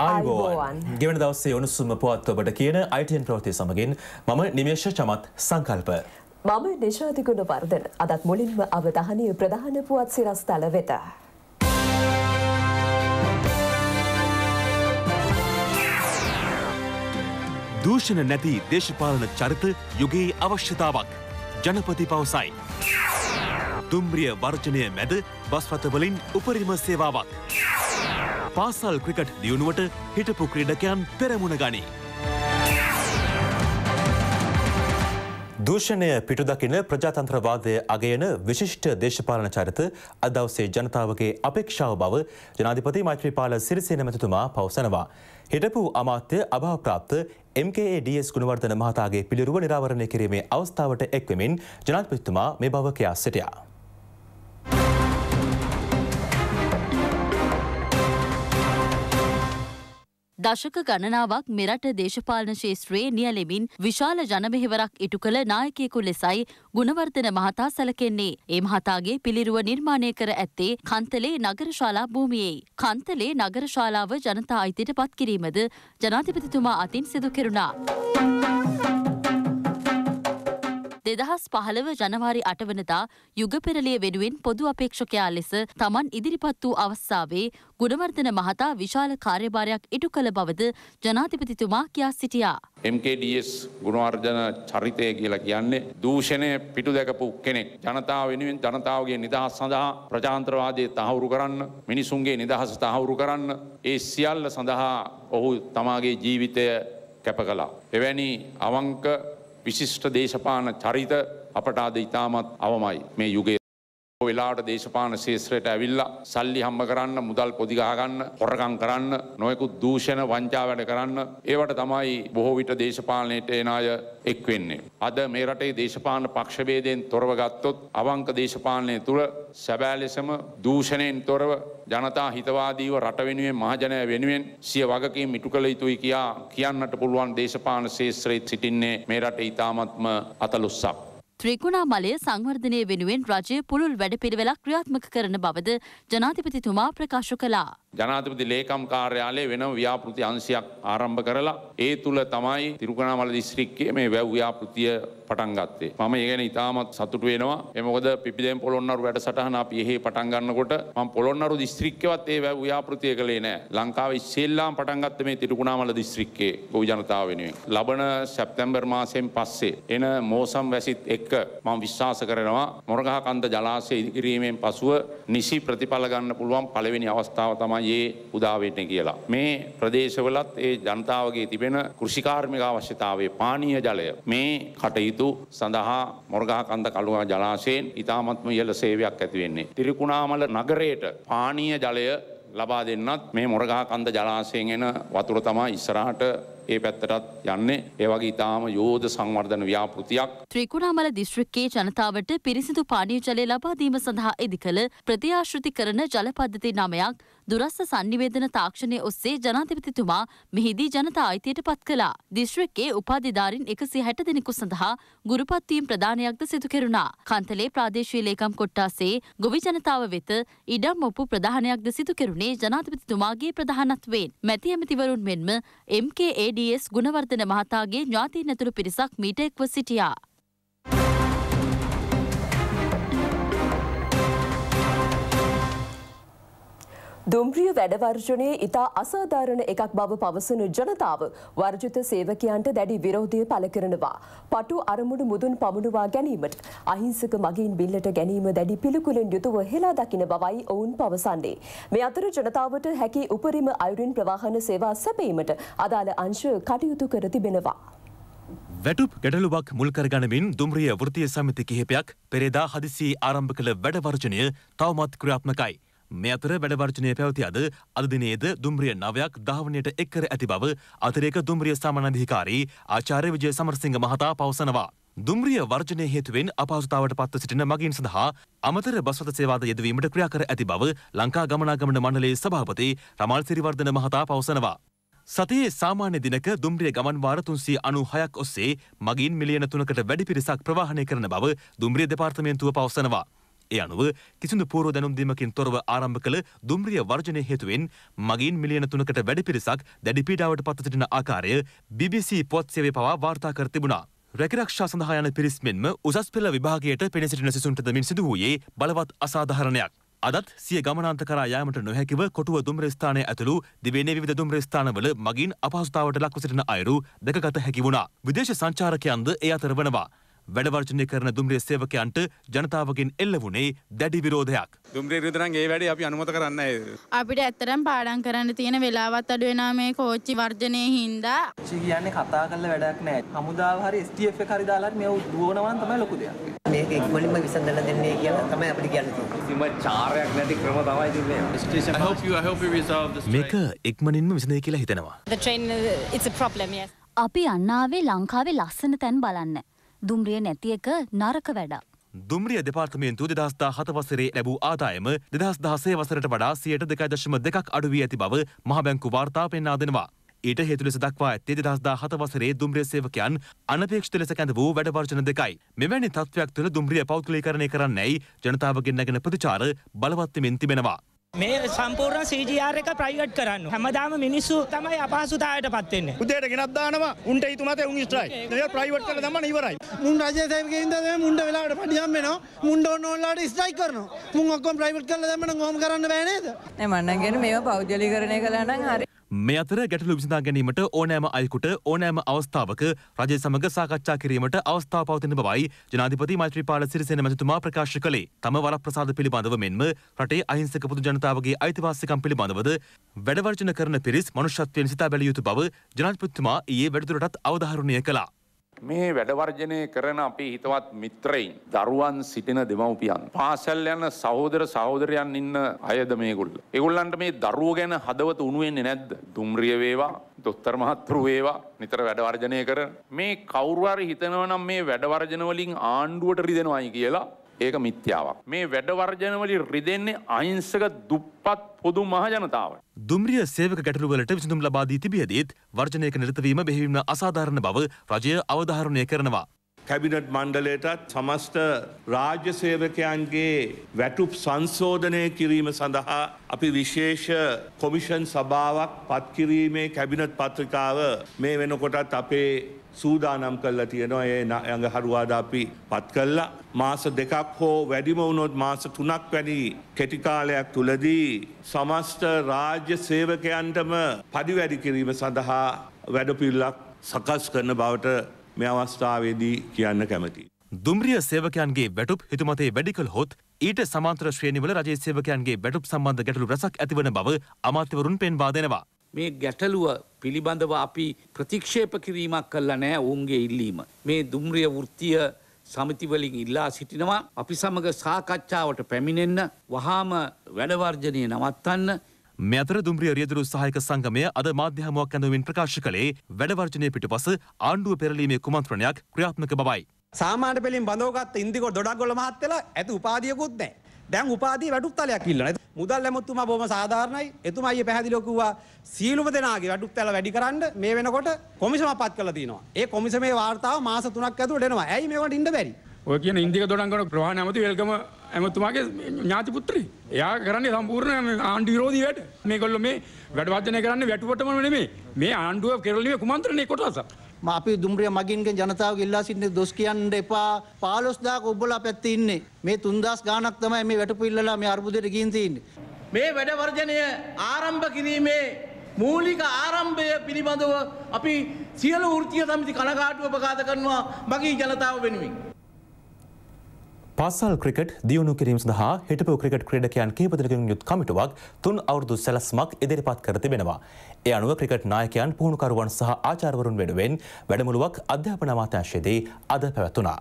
ආයිබෝන් ගෙවන දවස්සේ උණුසුම පුවත් ඔබට කියන අයිටන් ප්‍රවෘති සමගින් මම නිමේශ චමත් සංකල්ප. මම නිශාතිකුණ වර්ධන අදත් මුලින්ම අවධානය ප්‍රධාන පුවත් සිරස්තල වෙත. දූෂණ නැති දේශපාලන චරිත යුගයේ අවශ්‍යතාවක් ජනපති පවසයි. දුම්රිය වර්ජනය මැද බස්වතවලින් උපරිම සේවාවක්. පාසල් ක්‍රිකට් දියුණුවට හිටපු ක්‍රීඩකයන් පෙරමුණ ගනී. දූෂණය පිටුදකින ප්‍රජාතන්ත්‍රවාදය අගයන විශිෂ්ට දේශපාලන චරිත අදවසේ ජනතාවගේ අපේක්ෂාව බව ජනාධිපති මෛත්‍රීපාල සිරිසේන මැතිතුමා පවසනවා. හිටපු අමාත්‍ය අභාවප්‍රාප්ත MKADS ගුණවර්ධන මහතාගේ පිළිරුව නිරාවරණය කිරීමේ අවස්ථාවට එක්වමින් ජනාධිපතිතුමා මේ බව කියා සිටියා. දශක ගණනාවක් මෙරට දේශපාලන ශේත්‍රයේ නියලෙමින් විශාල ජනබෙහෙවරක් ඉටු කළ නායකයෙකු ලෙසයි ගුණවර්ධන මහතා සැලකෙන්නේ. ඒ මහතාගේ පිළිරුව නිර්මාණය කර ඇත්තේ කන්තලේ නගරශාලා භූමියේ. කන්තලේ නගරශාලාව ජනතා අයිතියට පත් කිරීමද ජනාධිපතිතුමා අතින් සිදු කෙරුණා. දෙදහස් පහළව ජනවාරි අටවනදා යුගපෙරලිය වෙනුවෙන් පොදු අපේක්ෂකයා ලෙස තමන් ඉදිරිපත් වූ අවස්ථාවේ ගුණවර්ධන මහතා විශාල කාර්යභාරයක් ඉටු කළ බවද ජනාධිපතිතුමා කියා සිටියා. MKDS ගුණවර්ධන චරිතය කියලා කියන්නේ දූෂණය පිටු දැකපු කෙනෙක්. ජනතාව වෙනුවෙන් ජනතාවගේ නිදහස් සඳහා ප්‍රජාන්ත්‍රවාදය තහවුරු කරන්න, මිනිසුන්ගේ නිදහස තහවුරු කරන්න, ඒ සියල්ල සඳහා ඔහු තමාගේ ජීවිතය කැප කළා. එවැනි අවංක විශිෂ්ට දේශපාන චරිත අපට අද ඉතාමත් අවමයි මේ යුගයේ වෙලාට දේශපාන ශේත්‍රයට ඇවිල්ලා සල්ලි හම්බ කරන්න මුදල් පොදිගාගන්න හොරකං කරන්න නොයකු දූෂණ වංචා වැඩ කරන්න ඒවට තමයි බොහෝ විට දේශපාලනයට එන අය එක් වෙන්නේ. අද මේ රටේ දේශපාලන පක්ෂභේදයෙන් තොරව ගත්තොත් අවංක දේශපාලනය තුළ සැබෑලෙසම දූෂණයෙන් තොරව ජනතා හිතවාදීව රට වෙනුවෙන් මහජනය වෙනුවෙන් සිය වගකීම් ඉටු කළ යුතුයි කියා කියන්නට පුළුවන් දේශපාලන ශේත්‍රයේ සිටින්නේ මේ රටේ ඉතාමත්ම අතලොස්සක්. ත්‍රිකුණාමලය සංවර්ධනය වෙනුවෙන් රජය පුළුල් වැඩපිළිවෙලක් ක්‍රියාත්මක කරන බවද ජනාධිපතිතුමා ප්‍රකාශ කළා. ජනාතිපති ලේකම් කාර්යාලය වෙනම ව්‍යාපෘති අංශයක් ආරම්භ කරලා ඒ තුල තමයි තිරුකණාමල දිස්ත්‍රික්කයේ මේ වැව් ව්‍යාපෘතිය පටන් ගත්තේ. මම ඒ ගැන ඉතාමත් සතුටු වෙනවා. ඒ මොකද පිපිදෙන් පොළොන්නරුව වැඩසටහන අපි එහෙ පටන් ගන්නකොට මම පොළොන්නරුව දිස්ත්‍රික්කෙවත් ඒ වැව් ව්‍යාපෘතිය කළේ නැහැ. ලංකාවේ ඉස්සෙල්ලාම පටන් ගත්ත මේ තිරුකණාමල දිස්ත්‍රික්කයේ ගොවි ජනතාව වෙනුවෙන්. ලබන සැප්තැම්බර් මාසයෙන් පස්සේ එන මෝසම් වැසිත් එක්ක මම විශ්වාස කරනවා මොරගහ කන්ද ජලාශය ඉදිරිීමෙන් පසුව නිසි ප්‍රතිඵල ගන්න පුළුවන් පළවෙනි අවස්ථාව තමයි ඒ උදාවෙන්න කියලා. මේ ප්‍රදේශවලත් ඒ ජනතාවගේ තිබෙන කෘෂිකාර්මික අවශ්‍යතාවය පානීය ජලය මේ කටයුතු සඳහා මොරගහ කන්ද කළුවා ජලාශයෙන් ඉතාමත්ම ඉහළ සේවයක් ඇති වෙන්නේ. තිරිකුණාමල නගරයට පානීය ජලය ලබා දෙන්නත් මේ මොරගහ කන්ද ජලාශයෙන් එන වතුර තමයි ඉස්සරහට ඒ පැත්තටත් යන්නේ ඒවගේ ඉතාම යෝධ සංවර්ධන ව්‍යාපෘතියක්. ත්‍රිකුණාමල දිස්ත්‍රික්කයේ ජනතාවට පිරිසිදු පානීය ජලය ලබාදීම සඳහා ඉදි කළ ප්‍රතිආශෘති කරන ජලපද්ධති නමයක් දුරස්ස සංනිවේදන තාක්ෂණය ඔස්සේ ජනාධිපතිතුමා මෙහිදී ජනතා අයිතියට පත් කළා. දිශ්‍රකයේ උපාධිධාරින් එකසි හැට දෙනෙකු සඳහා ගුරුපත්වීම් ප්‍රධානයක්ද සිදු කෙරුණා. කන්තලේ ප්‍රාදේශීය ලේකම් කොට්ටාසේ ගොවි ජනතාව වෙත ඉඩම් ඔප්පු ප්‍රධානයක්ද සිදු කෙරුණේ ජනාධිපතිතුමාගේ ප්‍රධානත්වයෙන්. මැති ඇමතිවරුන් මෙන්ම MKADS ගුණවර්ධන මහතාගේ ඥාතීන් ඇතුළු පිරිසක් මීට එක්ව සිටියා. දුම්රිය වැඩ වර්ජනය ඉතා අසාධාරණ එකක් බව පවසන ජනතාව වර්ජිත සේවකයන්ට දැඩි විරෝධය පළ කරනවා. පටු අරමුණු මුදුන් පමුණුවා ගැනීමට අහිංසක මගින් බිල්ලට ගැනීම දැඩි පිළිකුලෙන් යුතුව හෙලා දකින බවයි ඔවුන් පවසන්නේ. මේ අතර ජනතාවට හැකි උපරිම අයුරින් ප්‍රවාහන සේවා සැපීමට අදාළ අංශ කටයුතු කර තිබෙනවා. වැටුප් ගැටලුවක් මුල්කරගනමින් දුම්රිය වෘතිය සමිති කිහිපයක් පෙරේදා හදිසි ආරම්භ කළ වැඩවර්ජනය තවමත් ක්‍රියාත්මකයි. මේ අතර වැඩවර්ජනය පැවති අද අදදිනේද දුම්රිය නවයක් ධාවනයට එක්කර ඇති බව අතරේක දුම්රිය සාමනධිකාරී ආචාර්ය විජය සමරසිංහ මහතා පවසනවා. දුම්රිය වර්ජනය හේතුවෙන් අපහසුතාවට පත්ව සිටින මගින් සඳහා අමතර බස්වත සේවාද යෙදවීමට ක්‍රියා කර ඇති බව ලංකා ගමනාගමන මණ්ඩලයේ සභාපති රමල් සිරිවර්ධන මහතා පවසනවා. සතියේ සාමාන්‍ය දිනක දුම්රිය ගමන්වාර තුන්සිය අනු හයක් ඔස්සේ මගින් මිලියන තුනකට වැඩි පිරිසක් ප්‍රවාහනය කරන බව දුම්රිය දෙපාර්තමේන්තුව පවසනවා. ඒ අනුව කිසිදු පූර්ව දැනුම් දීමකින් තොරව ආරම්භ කළ දුම්රිය වර්ජනය හේතුවෙන් මගින් මිලියන තුනකට වැඩි පිරිසක් දැඩි පීඩාවට පත්ව සිටින ආකාරය BBC පොත් සේවය පවා වාර්තා කර තිබුණා. රැකිරක්ෂා සඳහා යන පිරිස් මෙන්ම උසස් පෙළ විභාගයට පෙනී සිටින සිසුන්ටද මින් සිදු වූයේ බලවත් අසාධාරණයක්. අදත් සිය ගමනාන්ත කරා යාමට නොහැකිව කොටුව දුම්රස්ථානය ඇතුළු දිවේනේ විවිධ දුම්රස්ථානවල මගින් අපහසුතාවට ලක්ව සිටින අයුරු දැකගත හැකි වුණා. විදේශ සංචාරකයන්ද ඒ අතර වනවා. වැඩවර්ජනය කරන දුම්රිය සේවකයන්ට ජනතාවගෙන් එල්ල වුණේ දැඩි විරෝධයක්. දුම්රිය විරුද්ධනම් ඒ වැඩේ අපි අනුමත කරන්නේ අපිට ඇත්තටම පාඩම් කරන්න තියෙන වෙලාවත් අඩු වෙනා මේ කෝච්චි වර්ජනයේ හින්දා. කෝච්චි කියන්නේ කතා කරලා වැඩක් නැහැ. හමුදාව හරි STF එක හරි දාලා මේ දුවනවා නම් තමයි ලොකු දෙයක්. මේක ඉක්මනින්ම විසඳලා දෙන්නේ කියලා තමයි අපිට කියන්න තියෙන්නේ. කිසිම චාරයක් නැති ක්‍රම තමයි තිබෙන්නේ. I hope you I hope you resolve this. මේක ඉක්මනින්ම විසඳයි කියලා හිතනවා. The train it's a problem yes. අපි අන්නාවේ ලංකාවේ ලස්සන තැන් බලන්න. දුම්රිය නැති එක නරක වැඩක්. දුම්රිය දෙපාර්තමේන්තු දෙදස්දා හත වසරේ ලැබූ ආදායම දෙදස් දහසේ වසරට වඩා සියයට දෙකයි දශම දෙකක් අඩුවී ඇති බව මහබැංකු වාර්තා පෙන්වා දෙනවා. ඊට හේතු ලෙස දක්වා ඇත්තේ දෙදස්දා හත වසරේ දුම්රිය සේවකයන් අනපේක්ෂිත ලෙස කැඳ වූ වැඩවර්ජන දෙකයි. මෙවැනි තත්ත්වයක් තුළ දුම්රිය පෞද්ගලීකරණය කරන්නැයි ජනතාවගෙන් නැගෙන ප්‍රතිචාර බලවත්වමින් තිබෙනවා. මේ සම්පූර්ණ CGR එක ප්‍රයිවට් කරන්න. හැමදාම මිනිස්සු තමයි අපහසුතාවයට පත් වෙන්නේ. උදේට ගෙනත් දානවා. උන්ට හිතුණාතේ උන් ස්ට්‍රයික්. ඒක ප්‍රයිවට් කරලා දැම්මම ඉවරයි. මුන් රජය සේවකේ ඉඳලා දැන් මුන්ට වෙලාවට පඩියම් වෙනවා. මුන්ට ඕන ඕනලාට ස්ට්‍රයික් කරනවා. මුන් ඔක්කොම ප්‍රයිවට් කරලා දැම්මම නම් ඕම් කරන්න බෑ නේද? නෑ මන්නම් කියන්නේ මේවා පෞද්ගලීකරණය කළා නම් හරි. මේ අතර ගැටලු විසඳා ගැනීමට ඕනෑම අයකුට ඕනෑම අවස්ථාවක රජය සමඟ සාකච්ඡා කිරීමට අවස්ථාව පවතින බවයි ජනාධිපති මෛත්‍රීපාල සිරිසේන මැතිතුමා ප්‍රකාශ කළේ. තම වරප්‍රසාද පිළිබඳව මෙන්ම රටේ අහිංසක පොදු ජනතාවගේ අයිතිවාසිකම් පිළිබඳවද වැඩවර්ජන කරන පිරිස් මනුෂ්‍යත්වයෙන් සිතා බැලිය යුතු බව ජනාධිපතිතුමා ඊයේ වැඩිදුරටත් අවධාරණය කළා. මේ වැඩවර්ජනය කරන අපේ හිතවත් මිත්‍රයින් දරුවන් සිටින දෙමව්පියන් පාසල් යන සහෝදර සහෝදරයන් ඉන්න අයද මේගොල්ල. ඒගොල්ලන්ට මේ දරුවෝ ගැන හදවත උණු වෙන්නේ නැද්ද? දුම්රිය වේවා, දොස්තර මහත්තුරු වේවා නිතර වැඩවර්ජනය කරන මේ කවුරු හරි හිතනවා නම් මේ වැඩවර්ජන වලින් ආණ්ඩුවට රිදෙනවායි කියලා ඒක මිත්‍යාවක්. මේ වැඩවර්ජනවලින් රිදෙන්නේ අහිංසක දුප්පත් පොදු මහජනතාව. දුම්රිය සේවක ගැටලුවලට විසඳුම් ලබා දී තිබියදීත් වර්ජනයක නිරතවීම බෙහෙවින්ම අසාධාරණ බව රජය අවධාරණය කරනවා. කැබිනට් මණ්ඩලයටත් සමස්ත රාජ්‍ය සේවකයන්ගේ වැටුප් සංශෝධනය කිරීම සඳහා අපි විශේෂ කොමිෂන් සභාවක් පත්කිරීමේ කැබිනට් පත්‍රිකාව මේ වෙනකොටත් අපේ සූදානම් කල්ලා තියෙනවා ඒ ඇඟ හරුවාද අපි පත් කල්ලා මාස දෙකක් හෝ වැඩිම වුණොත් මාස තුනක් වැනි කෙටිකාලයක් තුළදී සමස්ත රාජ්‍ය සේවකයන්ටම පඩිවැඩි කිරීම සඳහා වැඩපිල්ලක් සකස් කරන බවට මේ අවස්ථාවේදී කියන්න කැමති. දුම්රිය සේවකයන්ගේ වැටුප් හිතුමතේ වැඩි කළ හොත් ඊට සමාන්තර ශ්‍රේණිවල රජයේ සේවකයන්ගේ වැටුප් සම්බන්ධ ගැටලු රසක් ඇතිවන බව අමාත්‍යවරුන් පෙන්වා දෙනවා. මේ ගැටලුව පිළිබඳව අපි ප්‍රතික්ෂේප කිරීමක් කළා නෑ ඔවුන්ගේ ඉල්ලීම. මේ දුම්රිය වෘත්තීය සමිති වලින් ඉල්ලා සිටිනවා අපි සමග සාකච්ඡාවට පැමිණෙන්න වහාම වැඩවර්ජනය නවත්තන්න මෙතර දුම්රිය රියදුරු සහායක සංගමය අද මාධ්‍ය හමුවක් ඇඳුමින් ප්‍රකාශ කළේ වැඩවර්ජනය පිටුපස ආණ්ඩුව පෙරලීමේ කුමන්ත්‍රණයක් ක්‍රියාත්මක බවයි. සාමාන්‍ය පෙළින් බඳවගත්ත ඉන්දිකෝ දොඩක් ගොල්ල මහත්තයලා ඇති උපාධියකුත් නැහැ. දැන් උපාධිය වැටුප් තලයක් ඉල්ලනවා. මුදල් ඇමතුමා බොහොම සාධාරණයි. එතුමා ඊයේ පැහැදිලිව කිව්වා සීලුම දෙනාගේ වැටුප් තල වැඩි කරන්න මේ වෙනකොට කොමිසම පත් කරලා තියෙනවා. ඒ කොමිසමේ වාර්තාව මාස 3ක් ඇතුළට එනවා. ඇයි මේකට ඉන්න බැරි? ඔය කියන ඉන්දික දොඩංගන ප්‍රවාහන ඇමති වෙල්ගම ඇමතුමාගේ ඥාති පුත්‍රී. එයා කරන්නේ සම්පූර්ණ ආණ්ඩු විරෝධී වැඩ. මේගොල්ලෝ මේ වැඩ වර්ධනය කරන්නේ වැටුපටම නෙමෙයි. මේ ආණ්ඩුව කෙරළේ කුමන්ත්‍රණේ කොටසක්. අපි දුම්රිය මගින්ගෙන් ජනතාව ඉල්ලා සිටින්නේ දොස් කියන්න එපා 15000ක ඔබලා පැත්තේ ඉන්නේ මේ 3000 ගාණක් තමයි මේ වැටුපු ඉල්ලලා මේ අර්බුදයට ගින් තින්නේ මේ වැඩ වර්ජනය ආරම්භ කිරීමේ මූලික ආරම්භය පිළිබඳව අපි සියලු වෘත්තීය සමිති කනගාටුව ප්‍රකාශ කරනවා මගී ජනතාව වෙනුවෙන් පාසල් ක්‍රිකට් දියුණු කිරීම සඳහා හිටපු ක්‍රිකට් ක්‍රීඩකයන් කිහිප දෙනෙකුගෙන් යුත් කමිටුවක් තුන් අවුරුදු සැලැස්මක් ඉදිරිපත් කර තිබෙනවා. ඒ අනුව ක්‍රිකට් නායකයන් පුහුණුකරුවන් සහ ආචාර්යවරුන් වෙනුවෙන් වැඩමුළුවක් අධ්‍යාපන අමාත්‍යාංශයේදී අද පැවැතුණා.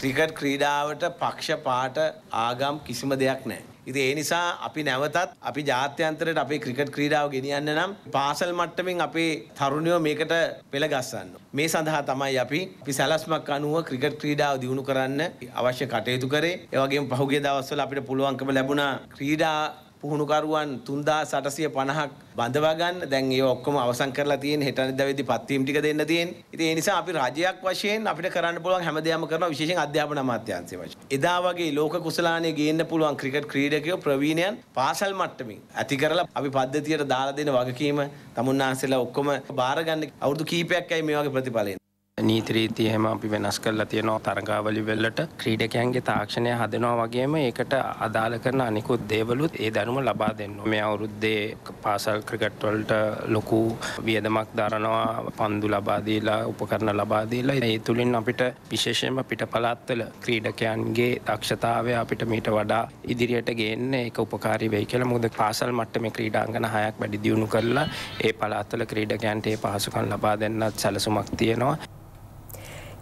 ක්‍රිකට් ක්‍රීඩාවට පක්ෂපාත ආගම් කිසිම දෙයක් නැහැ. ඉතින් ඒ නිසා අපි නැවතත් අපි ජාත්‍යන්තරයට අපේ ක්‍රිකට් ක්‍රීඩාව ගෙනියන්න නම් පාසල් මට්ටමින් අපේ තරුණයෝ මේකට පෙළ ගස්සන්න. මේ සඳහා තමයි අපි අපි සැලැස්මක් අනුව ක්‍රිකට් ක්‍රීඩාව දියුණු කරන්න අවශ්‍ය කටයුතු කරේ. ඒ වගේම පහුගිය දවස්වල අපිට පුළුවන්කම ලැබුණා ක්‍රීඩා පුහුණුකරුවන් 3850ක් බඳවා ගන්න. දැන් ඒව ඔක්කොම අවසන් කරලා තියෙන හෙටනිදවෙද්දි පත්වීම් ටික දෙන්න තියෙන. ඉතින් ඒ නිසා අපි රජයක් වශයෙන් අපිට කරන්න පුළුවන් හැමදේම කරනවා විශේෂයෙන් අධ්‍යාපන අමාත්‍යාංශය වශයෙන්. එදා වගේ ලෝක කුසලානේ ගේන්න පුළුවන් ක්‍රිකට් ක්‍රීඩකයෝ ප්‍රවීණයන් පාසල් මට්ටමින් ඇති කරලා අපි පද්ධතියට දාලා දෙන වගකීම තමුන්නාන්සලා ඔක්කොම බාර ගන්න අවුරුදු කීපයක් ඇයි මේ වගේ ප්‍රතිඵල නීත්‍රීතිය එහෙම අපි වෙනස් කරලා තියෙනවා තරගාවලි වෙල්ලට ක්‍රීඩකයන්ගේ තාක්ෂණය හදනවා වගේම ඒකට අදාළ කරන අනිකුත් දේවලුත් ඒ දැනුම ලබා දෙන්න. මේ අවුරුද්දේ පාසල් ක්‍රිකට් වලට ලොකු වියදමක් දරනවා පන්දු ලබා දීලා උපකරණ ලබා දීලා ඒ තුලින් අපිට විශේෂයෙන්ම පිටපළාත්වල ක්‍රීඩකයන්ගේ දක්ෂතාවය අපිට මීට වඩා ඉදිරියට ගේන්න ඒක උපකාරී වෙයි කියලා. මොකද පාසල් මට්ටමේ ක්‍රීඩාංගන හයක් වැඩි දියුණු කරලා ඒ පළාත්වල ක්‍රීඩකයන්ට ඒ පහසුකම් ලබා දෙන්නත් සැලසුමක් තියෙනවා.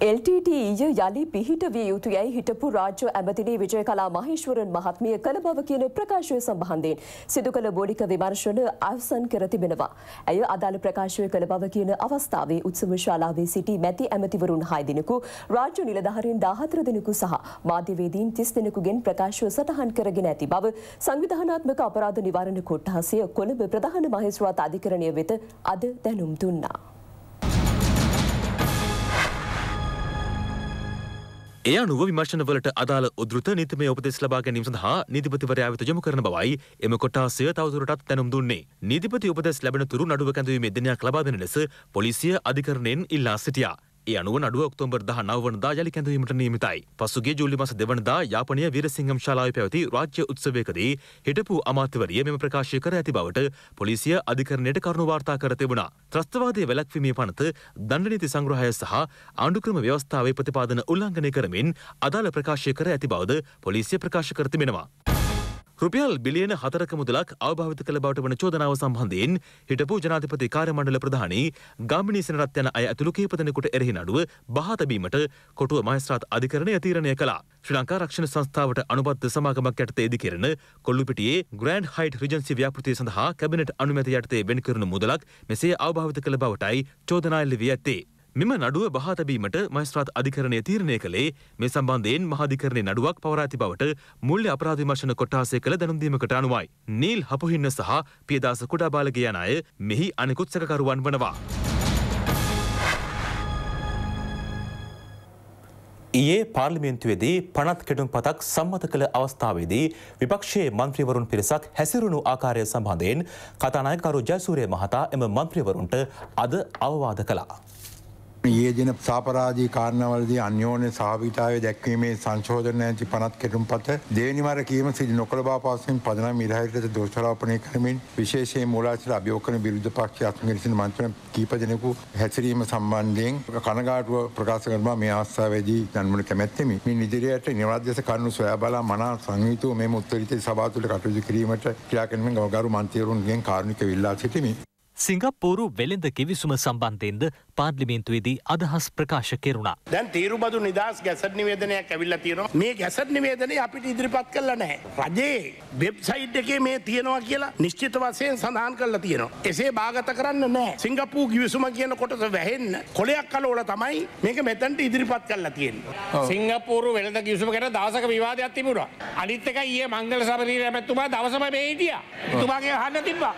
එල්ටටීය යළි පිහිට විය යුතු යැයි හිටපු රාජ්‍ය ඇමතිනී විජය කලා මහේශ්වරන් මහත්මිය කළ බව කියන ප්‍රකාශය සම්බහන්ධයෙන් සිදු කළ බෝඩික විමර්ශන අවසන් කර තිබෙනවා. ඇය අදාළ ප්‍රකාශය කළ බව කියන අවස්ථාවේ උත්සමශාලාවේ සිටි මැති ඇමතිවරුන් හයදිනකු රාජ්‍ය නිලධහරින් දාහතර දෙනකු සහ මාධ්‍යවේදීන් තිස් දෙනකුගෙන් ප්‍රකාශව සටහන් කරගෙන ඇති බව සංවිධානාත්මක අපරාධ නිවාරණ කොට්ටහසය කොළඹ ප්‍රධාන මහේස්වාත අධිකරණය වෙත අද දැනුම් දුන්නා. ඒ අනුව විමර්ශනවලට අදාළ උදෘත නීතිමය උපදෙස් ලබා ගැනීම සඳහා නීතිපතිවරයා වෙත යොමු කරන බවයි එම කොටාසය තවදුරටත් දැනුම් දුන්නේ. නීතිපති උපදෙස් ලැබෙන තුරු නඩුව කැඳවීමේ දිනයක් ලබා දෙන ලෙස පොලිසිය අධිකරණයෙන් ඉල්ලා සිටියා. ඒ අනුව නඩුව ඔක්තෝබර් 19 වනදා යළි කැඳවීමට නියමිතයි. පසුගිය ජූලි මාස 2 වනදා යාපනය වීරසිංහම් ශාලාවේ පැවති රාජ්‍ය උත්සවයකදී හිටපු අමාත්‍යවරිය මෙම ප්‍රකාශය කර ඇති බවට පොලිසිය අධිකරණයට කරුණු වාර්තා කර තිබුණා. ත්‍රස්තවාදයේ වැළැක්වීමේ පනත දණ්ඩ නීති සංග්‍රහය සහ ආණ්ඩුක්‍රම ව්‍යවස්ථාවේ ප්‍රතිපාදන උල්ලංඝනය කරමින් අදාළ ප්‍රකාශය කර ඇති බවද පොලිසිය ප්‍රකාශ කර තිබෙනවා. රුපියල් බිලියන හතරක මුදලක් අවභාවිත කළ බවට වන චෝදනාව සම්බන්ධයෙන් හිටපු ජනාධිපති කාර්යමණ්ඩල ප්‍රධානී ගාමිණී සෙනරත් යන අය ඇතුළු කීප දෙනෙකුට එරෙහි නඩුව බහා තැබීමට කොටුව මහේස්ත්‍රාත් අධිකරණය තීරණය කළා. ශ්‍රී ලංකා රක්ෂණ සංස්ථාවට අනුබද්ධ සමාගමක් යටතේ ඉදිකරන කොල්ලුපිටියේ ග්‍රෑන්ඩ් හයිට් රිජන්සි ව්‍යාපෘතිය සඳහා කැබිනට් අනුමැති යටතේ වෙන් කරන මුදලක් මෙසේ අවභාවිත කළ බවටයි චෝදනා එල්ල වී ඇත්තේ. මෙම නඩුව බහා තැබීමට මයිස්ත්‍රාත් අධිකරණය තීරණය කළේ මේ සම්බන්ධයෙන් මහාධිකරණය නඩුවක් පවරා ඇති බවට මුල්්‍ය අපරාධ විමර්ශන කොට්ටාසය කළ දැනුම්දීමකට අනුවයි. නීල් හපුහින්න සහ පියදාස කුඩා බාලගේ යන අය මෙහි අනෙකුත් සැකකරුවන් වනවා. ඊයේ පාර්ලිමේන්තුවේදී පනත් කෙටුම් පතක් සම්මත කළ අවස්ථාවේදී විපක්ෂයේ මන්ත්‍රීවරුන් පිරිසක් හැසිරුණු ආකාරය සම්බන්ධයෙන් කතානායකරු ජයසූරය මහතා එම මන්ත්‍රීවරුන්ට අද අවවාද කළා. ඒදන සාපරාජී කාරණවලදී අන්‍යෝන්‍ය සාවිතාව දැක්වීමේ සංශෝධන ඇති පනත් කෙටුම් පත දේනිවර කීම සිදි නොකළ බාපසෙන් පදන මිරහිතට දෝෂරාපනය කරමින් විශේෂය මුලාචර අභියෝකන විරුද්ධ පක්ෂ අත්මිරිසින් මන්ත්‍රන කීපදනෙකු හැසිරීම සම්බන්ධයෙන් කනගාටුව ප්‍රකාශ කරම මේ ආස්සාවේදී දන්මට කැමැත්තෙමි මේ නිදිරයට නිවාදෙස කන්නු සොයා බලා මනා සංහිතුව මේ මුත්තරිත සබාතුල කටයුතු කිරීමට ක්‍රියාකෙන්ම ගවගරු මන්තේරුන්ගෙන් කාරුණික විල්ලා සිටිමි. සිංගප්පූරු වෙළඳ කිවිසුම සම්බන්ධයෙන්ද පාර්ලිමේන්තුවේදී අදහස් ප්‍රකාශ කෙරුණා. දැන් තීරුබදු නිදහස් ගැසට නිවේදනයක් ඇවිල්ලා තියෙනවා. මේ ගැසට නිවේදනය අපිට ඉදිරිපත් කළා නැහැ. රජයේ වෙබ්සයිට් එකේ මේ තියෙනවා කියලා නිශ්චිත වශයෙන් සඳහන් කරලා තියෙනවා. එසේ බාගත කරන්න නැහැ. සිංගප්පූ ගිවිසුම කියන කොටස වැහෙන්න කොලයක් කලවල තමයි මේක මෙතනට ඉදිරිපත් කරලා තියෙන්නේ. සිංගප්පූරු වෙළඳ ගිවිසුම ගැන දවසක විවාදයක් තිබුණා. අනිත් එක ඊයේ මංගල සමරීර මැතිතුමා දවසම මේ හිටියා. එතුමාගේ අහන්න තිබ්බා.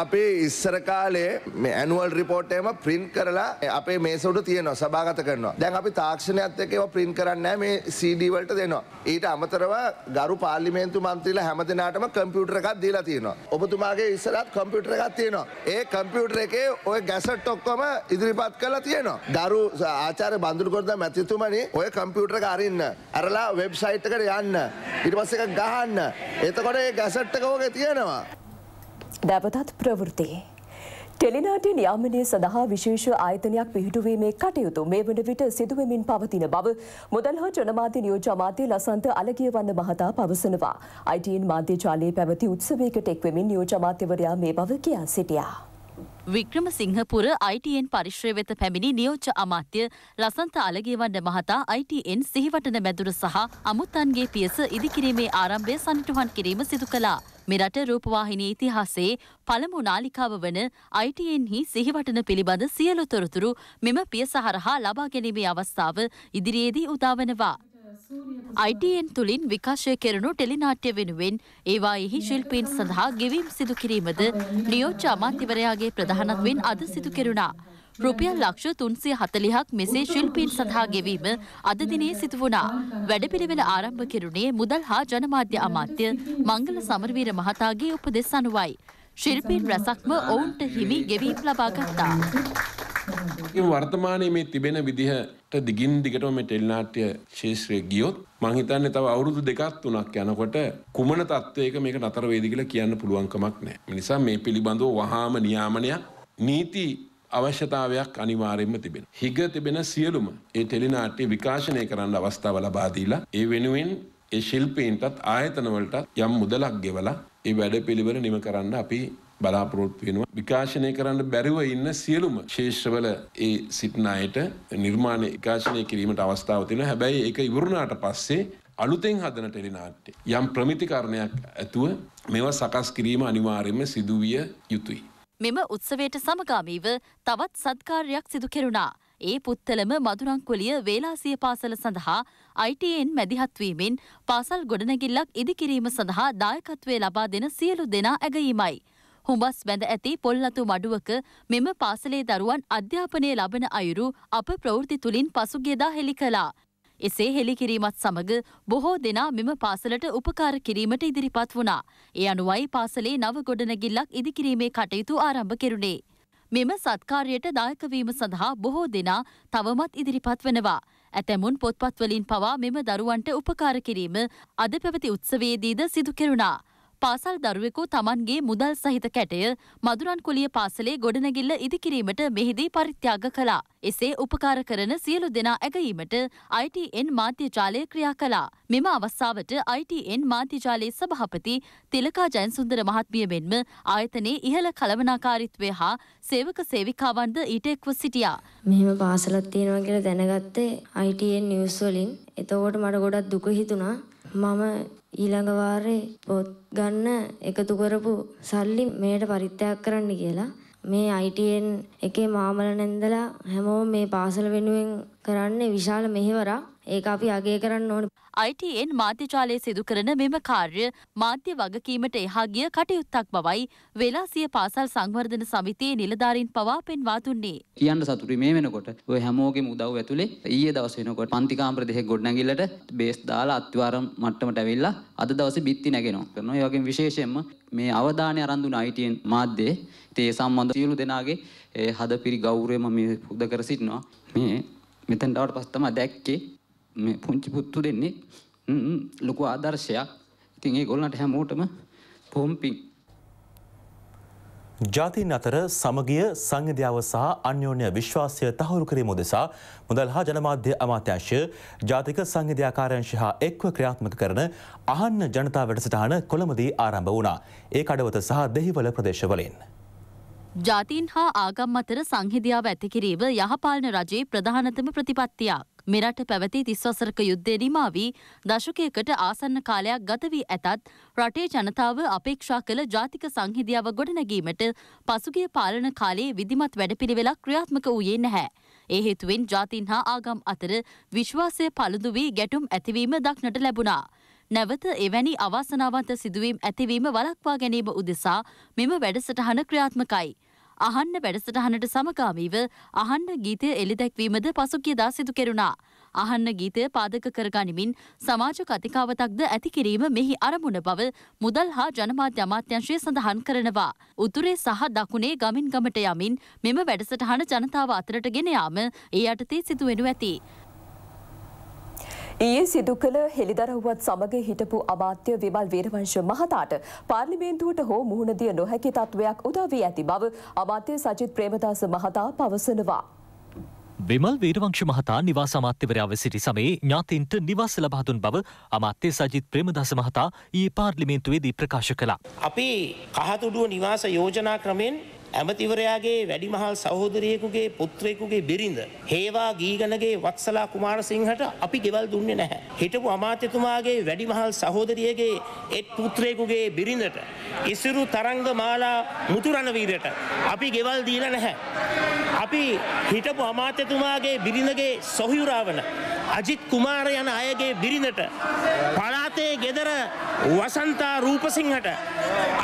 අපේ ඉස්සර කාලේ මේ ඇනුවල් රිපෝට් එකම ප්‍රින්ට් කරලා කරලා අපේ මේසවට තියෙනවා සභාගත කරනවා. දැන් අපි තාක්ෂණයත් එක්ක ඒවා print කරන්නේ මේ CD වලට දෙනවා. ඊට අමතරව ගරු පාර්ලිමේන්තු මන්ත්‍රීලා හැම දිනාටම කම්පියුටර් එකක් දීලා තියෙනවා. ඔබතුමාගේ ඉස්සරහත් කම්පියුටර් එකක් තියෙනවා. ඒ කම්පියුටර් එකේ ඔය ගැසට් ඔක්කොම ඉදිරිපත් කරලා තියෙනවා. ගරු ආචාර්ය බඳුරුගොඩ මැතිතුමනි ඔය කම්පියුටර් එක අරින්න. අරලා වෙබ්සයිට් එකට යන්න. ඊට පස්සේ එක ගහන්න. එතකොට ඒ ගැසට් එක ඔගේ තියෙනවා. දැවතත් ප්‍රවෘතියේ ටෙලිනාට්‍ය නියාමනය සඳහා විශේෂ ආයතනයක් පිහිටුවීමේ කටයුතු මේ වන විට සිදුවමින් පවතින බව මුදල් හෝ ජනමාධ්‍ය නියෝජ අමාත්‍ය ලසන්ත අලගියවන්න මහතා පවසනවා. අයිටීන් මාධ්‍ය ජාලයේ පැවති උත්සවයකට එක්වෙමින් නියෝජ අමාත්‍යවරයා මේ බව කියා සිටියා. වික්‍රම සිංහපුර ITN පරිශ්‍රය වෙත පැමිණි නියෝජ අමාත්‍ය ලසන්ත අලගේවන්න මහතා ITN සිහිවටන මැදුර සහ අමුත්තන්ගේ පියස ඉදිකිරීමේ ආරම්භය සනිටුහන් කිරීම සිදු කළා. මෙරට රූපවාහිනී ඉතිහාසයේ පළමු නාලිකාව වන අයිටයෙන්හි e සිහිවටන පිළිබඳ සියලු තොරතුරු මෙම පිය සහරහා ලබා ගැනීමේ අවස්ථාව ඉදිරියේදී උදාවනවා. අයිටයෙන් තුළින් විකාශය කෙරනු ටෙලිනාට්‍ය වෙනුවෙන් ඒවා එහි e ශිල්පීන් සඳහා ගෙවීම් සිදුකිරීමද නියෝච්ච අමාත්‍යවරයාගේ ප්‍රධානත්වෙන් අද සිදුකෙරුණා. රුපියල් ලක්ෂ තුන්සිය හතලිහක් මෙසේ ශිල්පීන් සඳහා ගෙවීම අද දිනේ සිදු වුණා. වැඩපිළිවෙල ආරම්භ කෙරුණේ මුදල් හා ජනමාධ්‍ය අමාත්‍ය මංගල සමරවීර මහතාගේ උපදෙස් අනුවයි. ශිල්පීන් රැසක්ම ඔවුන්ට හිමි ගෙවීම් ලබා ගත්තා. වර්තමානයේ මේ තිබෙන විදිහට දිගින් දිගටම මේ ටෙලිනාට්‍ය ශේෂත්‍රය ගියොත් මං හිතන්නේ තව අවුරුදු දෙකක් තුනක් යනකොට කුමන තත්වයක මේක නතර වේද කියලා කියන්න පුළුවන්කමක් නැහැ. නිසා මේ පිළිබඳව වහාම නියාමනයක් නීති අවශ්‍යතාවයක් අනිවාර්යෙන්ම තිබෙන. හිග තිබෙන සියලුම ඒ ටෙලිනාට්‍ය විකාශනය කරන්න අවස්ථාව ලබා දීලා ඒ වෙනුවෙන් ඒ ශිල්පීන්ටත් ආයතනවලටත් යම් මුදලක් ගෙවලා ඒ වැඩපිළිවෙල නිම කරන්න අපි බලාපොරොත්තු වෙනවා විකාශනය කරන්න බැරිව ඉන්න සියලුම ශේෂ්‍රවල ඒ සිටින අයට නිර්මාණ විකාශනය කිරීමට අවස්ථාව තියෙනවා හැබැයි ඒක ඉවරුණාට පස්සේ අලුතෙන් හදන ටෙලිනාට්‍ය යම් ප්‍රමිතිකරණයක් ඇතුව මේවා සකස් කිරීම අනිවාර්යයෙන්ම සිදුවිය යුතුයි මෙම උත්සවයට සමගාමීව තවත් සත්කාරයක් සිදු කෙරුණා. ඒ පුත්තලම මදුරංකුලිය වේලාසිය පාසල සඳහා අයිටයෙන් මැදිහත්වීමෙන් පාසල් ගොඩනැගිල්ලක් ඉදිකිරීම සඳහා දායකත්වය ලබා දෙන සියලු දෙනා ඇගීමයි. හුඹස් බැඳ ඇති පොල්ලතු මඩුවක මෙම පාසලේ දරුවන් අධ්‍යාපනය ලබන අයුරු අප ප්‍රවෘති තුළින් පසුගියදා හෙළි කලා. එසේ හෙළිකිරීමත් සමග බොහෝ දෙනා මෙම පාසලට උපකාර කිරීමට ඉදිරිපත් වුණා. ඒ අනුවයි පාසලේ නව ගොඩනැගිල්ලක් ඉදිකිරීමේ කටයුතු ආරම්භ කෙරුණේ. මෙම සත්කාරයට දායකවීම සඳහා බොහෝ දෙනා තවමත් ඉදිරිපත් වනවා. ඇතැමුන් පොත්පත්වලින් පවා මෙම දරුවන්ට උපකාර කිරීම අද පැවති උත්සවයේදීද සිදු කෙරුණා. පාසල් දරුවෙකු තමන්ගේ මුදල් සහිත කැටය මදුරන් කුලිය පාසලේ ගොඩනැගිල්ල ඉදිකිරීමට මෙහිදී පරිත්‍යාග කළා. එසේ උපකාර කරන සියලු දෙනා ඇගීමට ITN මාධ්‍යජාලය ක්‍රියා කළා. මෙම අවස්ථාවට ITN මාධ්‍යජාලයේ සභාපති තිලකා ජයන්සුන්දර මහත්මිය මෙන්ම ආයතනයේ ඉහළ කළමනාකාරීත්වය හා සේවක සේවිකාවන්ද ඊට එක්ව සිටියා. මෙහෙම පාසලක් තියෙනවා කියලා දැනගත්තේ ITN නිවුස් වලින්. එතකොට මට ගොඩක් දුක හිතුණා. මම ඊළඟ වාරේ පොත් ගන්න එකතු කරපු සල්ලි මෙයට පරිත්‍යාග කරන්න කියලා මේ ITN එකේ මාමලන ඉඳලා හැමෝම මේ පාසල වෙනුවෙන් කරන්නේ විශාල මෙහෙවරක්. ඒක අපි අගේ කරන්න ඕන. ITN මාධ්‍යජාලය සිදු කරන මෙම කාර්ය මාධ්‍ය වගකීමට එහා ගිය කටයුත්තක් බවයි වෙලාසිය පාසල් සංවර්ධන සමිතියේ නිලධාරීන් පවා පෙන්වා දුන්නේ. කියන්න සතුටුයි මේ වෙනකොට ඔය හැමෝගෙම උදව් ඇතුලේ ඊයේ දවස් වෙනකොට පන්තිකාම් ප්‍රදේශයේ ගොඩනැගිල්ලට බේස් දාලා අත්වාරම් මට්ටමට ඇවිල්ලා අද දවසේ බිත්ති නැගෙනවා. කරනවා. ඒ වගේම විශේෂයෙන්ම මේ අවධානය අරන් දුන ITN මාධ්‍යයේ තේ සම්බන්ධ සියලු දෙනාගේ හදපිරි ගෞරවය මම පුද කර සිටිනවා. මේ මෙතෙන්ට ආවට පස්සේ තමයි දැක්කේ මේ පුංචි පුත්තු දෙන්නේ ලොකු ආදර්ශයක් ඉතින් ඒ ගොල්ලන්ට හැමෝටම පොම්පින් ජාතින් අතර සමගිය සංගධ්‍යාව සහ අන්‍යෝන්‍ය විශ්වාසය තහවුරු කිරීම උදෙසා මුදල් හා ජනමාධ්‍ය අමාත්‍යංශය ජාතික සංගධ්‍යාකාරංශ හා එක්ව ක්‍රියාත්මක කරන අහන්න ජනතා වැඩසටහන කොළඹදී ආරම්භ වුණා. ඒ කඩවත සහ දෙහිවල ප්‍රදේශවලින්. ජාතීන් හා ආගම් අතර සංහිදියාව ඇති කිරීම යහපාලන රජයේ ප්‍රධානතම ප්‍රතිපත්තියක්. මෙරට පැවති තිස්වසරක යුද්ධය නිමා වී දශකයකට ආසන්න කාලයක් ගත වී ඇතත් රටේ ජනතාව අපේක්ෂා කළ ජාතික සංහිදියාව ගොඩනැගීමට පසුගිය පාලන කාලයේ විධිමත් වැඩපිළිවෙලක් ක්‍රියාත්මක වූයේ නැහැ. ඒ හේතුවෙන් ජාතීන් හා ආගම් අතර විශ්වාසය පළුදු වී ගැටුම් ඇතිවීම දක්නට ලැබුණා. නැවත එවැනි අවාසනාවන්ත සිදුවීම් ඇතිවීම වලක්වා ගැනීම උදෙසා මෙම වැඩසටහන ක්‍රියාත්මකයි. අහන්න වැඩසටහනට සමගාමීව අහන්න ගීතය එළිදැක්වීමද පසුගියදා සිදු කෙරුණා. අහන්න ගීතය පාදක කරගනිමින් සමාජ කතිකාවතක්ද ඇති කිරීම මෙහි අරමුණ බව මුදල් හා ජනමාධ්‍ය අමාත්‍යංශය සඳහන් කරනවා. උතුරේ සහ දකුණේ ගමින් ගමට යමින් මෙම වැඩසටහන ජනතාව අතරට ගෙන යාම ඒ යටතේ සිදුවෙනු ඇති. ඊයේ සිදු කළ හෙළිදරව්වත් සමග හිටපු අමාත්‍ය විමල් වීරවංශ මහතාට පාර්ලිමේන්තුවට හෝ මුහුණ දිය නොහැකි තත්වයක් උදා වී ඇති බව අමාත්‍ය සජිත් ප්‍රේමදාස මහතා පවසනවා. විමල් වීරවංශ මහතා නිවාස අමාත්‍යවරයාව සිටි සමයේ ඥාතීන්ට නිවාස ලබා දුන් බව අමාත්‍ය සජිත් ප්‍රේමදාස මහතා ඊයේ පාර්ලිමේන්තුවේදී ප්‍රකාශ කළා. අපි කහතුඩුව නිවාස යෝජනා ක්‍රමෙන් ඇමතිවරයාගේ වැඩිමහල් සහෝදරයෙකුගේ පුත්‍රයෙකුගේ බිරිඳ. හේවා ගීගනගේ වත්සලා කුමාරසිංහට අපි ගෙවල් දුන්නේ නැහැ. හිටපු අමාත්‍යතුමාගේ වැඩිමහල් සහෝදරියගේ එක් පුත්‍රයෙකුගේ බිරිඳට. ඉසිරු තරංග මාලා මුතුරණවීරට. අපි ගෙවල් දීලා නැහැ. අපි හිටපු අමාත්‍යතුමාගේ බිරිඳගේ සොහියුරාවන අජිත් කුමාර යන අයගේ බිරිඳට පලා තාත්තේ ගෙදර වසන්තා රූපසිංහට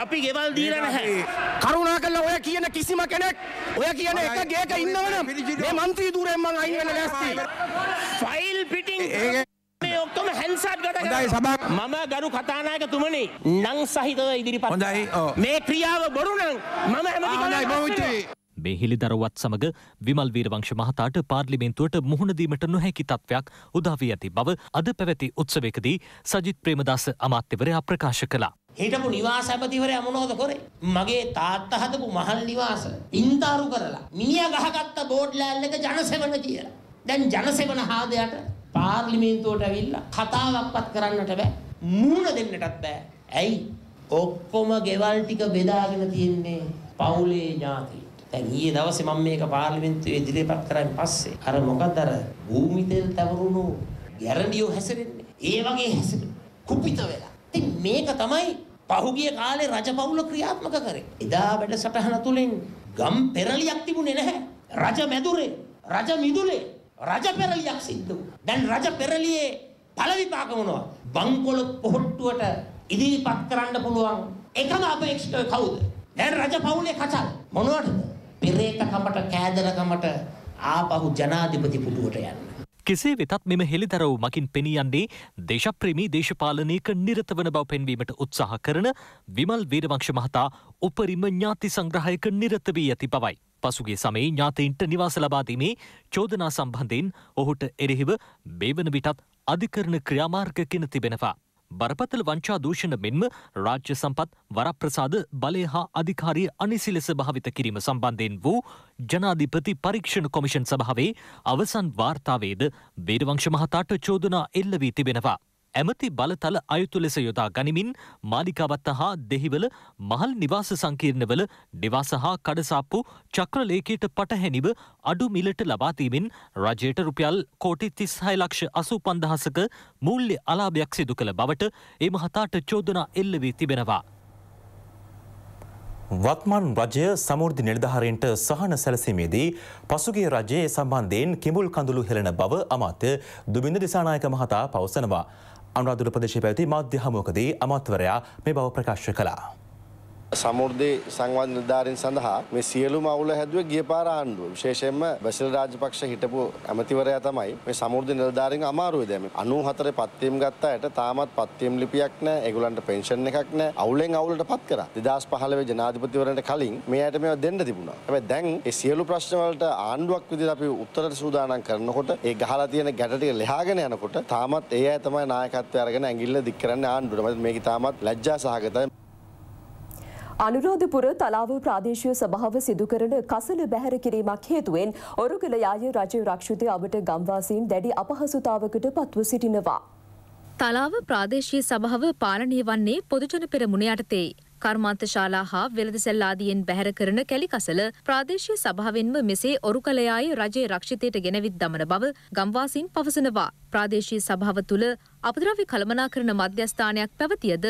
අපි ගෙවල් දීලා නැහැ. කරුණා කළා ඔය කියන කිසිම කෙනෙක් ඔය කියන එක ගේක ඉන්නවනම් මේ മന്ത്രി ධූරයෙන් මං අයින් වෙන්න ලෑස්ති. ෆයිල් පිටින් මේ ඔක්කොම හැන්සට් ගඩ හොඳයි සභාව මම ගරු කතානායක තුමනි නම් සහිතව ඉදිරිපත් මේ ක්‍රියාව බොරු නම් මම හැමතිස්සෙම මේ හිළිදරව්වත් සමග විමල් වීරවංශ මහතාට පාර්ලිමේන්තුවට මුහුණදීමට නොහැකි තත්ත්වයක් උදාවී ඇති බව අද පැවැති උත්සවයකදී සජිත් ප්‍රේමදාස අමාත්‍යවරයා ප්‍රකාශ කළා. හිටපු නිවාස ඇමතිවරයා මොනවද කරේ? මගේ තාත්තා හදපු මහල් නිවාස ඉන්තාරු කරලා මිනිහා ගහගත්ත බෝඩ් ලෑල්ල එක ජනසෙවන කියලා. දැන් ජනසෙවන හාදයට පාර්ලිමේන්තුවට ඇවිල්ලා කතාවක්වත් කරන්නට බෑ. මූණ දෙන්නටත් බෑ. ඇයි? ඔක්කොම ගෙවල් ටික බෙදාගෙන තියෙන්නේ පවුලේ ඥාති. දැන් ඊයේ දවසේ මම මේක පාර්ලිමේන්තුවේ ඉදිරිපත් කරාන් පස්සේ අර මොකද අර භූමි තෙල් තවරුණු ගැරන්ඩියෝ හැසිරෙන්නේ. ඒ වගේ හැසිරෙන්නේ. කුපිත වෙලා. ඉතින් මේක තමයි පහුගිය කාලේ රජපෞල ක්‍රියාත්මක කරේ. එදා වැඩසටහන තුලින් ගම් පෙරලියක් තිබුණේ නැහැ. රජ මැදුරේ, රජ මිදුලේ රජ පෙරලියක් සිද්ධ වුණා. දැන් රජ පෙරලියේ පළ විපාක මොනවා? බංකොලොත් පොහට්ටුවට ඉදිරිපත් කරන්න පුළුවන් එකම අපේක්ෂක කවුද? දැන් රජ පවුලේ කචල් මොනවටද? පෙරේතකමට කෑදරකමට ආපහු ජනාධිපති පුටුවට යන්න. කෙසේ වෙතත් මෙම හෙළිදරව් මකින් පෙනියන්නේ දේශප්‍රේමී දේශපාලනයක නිරත වන බව පෙන්වීමට උත්සාහ කරන විමල් වීරවංශ මහතා උපරිම ඥාති සංග්‍රහයක නිරත වී ඇති බවයි. පසුගේ සමයේ ඥාතීන්ට නිවාස ලබාදීමේ චෝදනා සම්බන්ධයෙන් ඔහුට එරෙහිව මේ වන විටත් අධිකරණ ක්‍රියාමාර්ග කෙන තිබෙනවා. බරපතල වංචා දූෂණ මෙන්ම රාජ්‍ය සම්පත් වරප්‍රසාද බලය හා අධිකාරී අනිසි ලෙස භාවිත කිරීම සම්බන්ධයෙන් වූ ජනාධිපති පරීක්ෂණ කොමිෂන් සභාවේ අවසන් වාර්තාවේද බේරවංශ මහතාට චෝදනා එල්ල වී තිබෙනවා. ඇමති බලතල අයුතු ලෙස යොදා ගනිමින් මාලිකාවත්ත හා දෙහිවල මහල් නිවාස සංකීර්ණවල නිවාස හා කඩසාප්පු චක්‍රලේකයට පටහැනිව අඩු මිලට ලබාතීමෙන් රජයට රුපියල් කෝටි තිස්හය ලක්ෂ අසූ පන්දහසක මූල්්‍ය අලාභයක් සිදු කළ බවට ඒ මහතාට චෝදනා එල්ලවී තිබෙනවා. වත්මන් රජය සමෘද්ධි නිර්ධාරයන්ට සහන සැලසීමේදී පසුගේ රජයේ සම්බන්ධයෙන් කිඹුල් කඳුළු හෙළන බව අමාත්‍ය දුබිඳ දිසානායක මහතා පවසනවා. අනුරාධපුර ප්‍රදේශයේ පැවති මාධ්‍ය හමුවකදී අමාත්‍යවරයා මේ බව ප්‍රකාශ කළා. සමුෘද්ධි සංවන් නිධාරින් සඳහා මේ සියලු මවුල හැදුව ගිය පාර ආණ්ඩුව විශේෂයෙන්ම වැසිල රාජපක්ෂ හිටපු ඇමතිවරයා තමයි මේ සමුෘද්ධි නිලධාරින් අමාරුව දැම අනු හතර පත්තිම් ගත්ත ඇයට තාමත් පත්තිම් ලිපියක් නෑ එගුලන්ට පෙන්ෂන් එකක් නෑ අවුලෙන් අවුලට පත් කර දෙදස් පහලව ජනාධිපතිවරට කලින් මෙයට මේ දෙන්න තිබුණා ඇ දැන් සියලු ප්‍රශ්නවලට ආණ්ඩුවක් විදි අපි උත්තරට සූදානම් කරනකොට ඒ ගහලා තියෙන ගැටටිය ලෙහාගෙන යනකොට තාමත් ඒ තමයි නායකත්වය අරගෙන ඇගිල්ල දික්කරන්න ආණ්ඩුවමත් මේක තාමත් ලජ්ජා සහගතයි අනුරාධපුර තලාව ප්‍රාදේශීය සභාව සිදු කරන කසල බැහැර කිරීමක් හේතුවෙන් ඔරුගල යාය රජ රක්ෂිත අවට ගම්වාසීන් දැඩි අපහසුතාවකට පත්ව සිටිනවා. තලාව ප්‍රාදේශීය සභාව පාලනය වන්නේ පොදුජන පෙරමුණ යටතේ. කර්මාන්තශාලා හා වෙළදසැල්ලාදියෙන් බැහැර කරන කැලිකසල ප්‍රාදේශය සභාවෙන්ම මෙසේ ඔරු කළයායි රජයේ රක්ෂිතයට ගෙනවිත් දමන බව ගම්වාසින් පවසනවා. ප්‍රාදේශී සභාව තුළ අපද්‍රව්‍ය කළමනාකරන මධ්‍යස්ථානයක් පැවතියද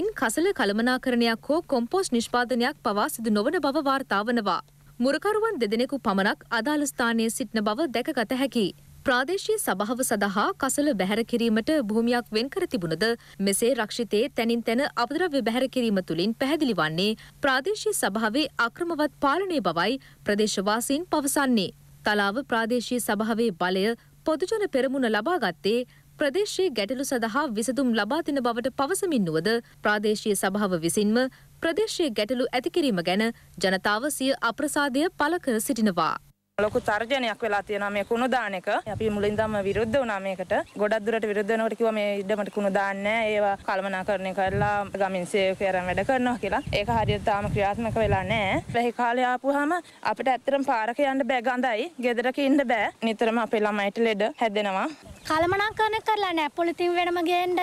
ඉන් කසල කළමනාකරණයක් හෝ කොම්පෝස්් නිෂ්පාදනයක් පවා සිදු නොවන බව වාර්තාවනවා. මුරකරුවන් දෙදෙනෙකු පමණක් අදාළ ස්ථානයේ සිටින බව දැකගත හැකි. ප්‍රාදේශීය සභාව සඳහා කසල බැහැර කිරීමට භූමියක් වෙන් කර තිබුණද මෙසේ රක්ෂිතයේ තැනින් තැන අපද්‍රව්‍ය බැහැර කිරීම තුළින් පැහැදිලි වන්නේ ප්‍රාදේශීය සභාවේ අක්‍රමවත් පාලනය බවයි ප්‍රදේශවාසීන් පවසන්නේ. තලාව ප්‍රාදේශීය සභාවේ බලය පොදුජන පෙරමුණ ලබාගත්තේ ප්‍රදේශයේ ගැටලු සඳහා විසඳුම් ලබා දෙන බවට පවසමින් වුවද ප්‍රාදේශීය සභාව විසින්ම ප්‍රදේශයේ ගැටලු ඇති කිරීම ගැන ජනතාව සිය අප්‍රසාදය පළ කර සිටිනවා. ලොකු තර්ජනයක් වෙලා තියෙනවා මේ කුණු දාන එක. අපි මුලින්දම විරුද්ධ වුණා මේකට. ගොඩක් දුරට විරුද්ධ වෙනකොට කිව්වා මේ ඉඩමට කුණු දාන්නේ නැහැ. ඒවා කළමනාකරණය කරලා ගමින් සේවකයන් වැඩ කරනවා කියලා. ඒක හරියට තාම ක්‍රියාත්මක වෙලා නැහැ. බැහි කාලේ ආපුවාම අපිට ඇත්තටම පාරක යන්න බෑ ගඳයි. ගෙදරක ඉන්න බෑ. නිතරම අපේ ළමයිට ලෙඩ හැදෙනවා. කළමනාකරණය කරලා නැහැ. පොලිතින් වෙනම ගේන්න,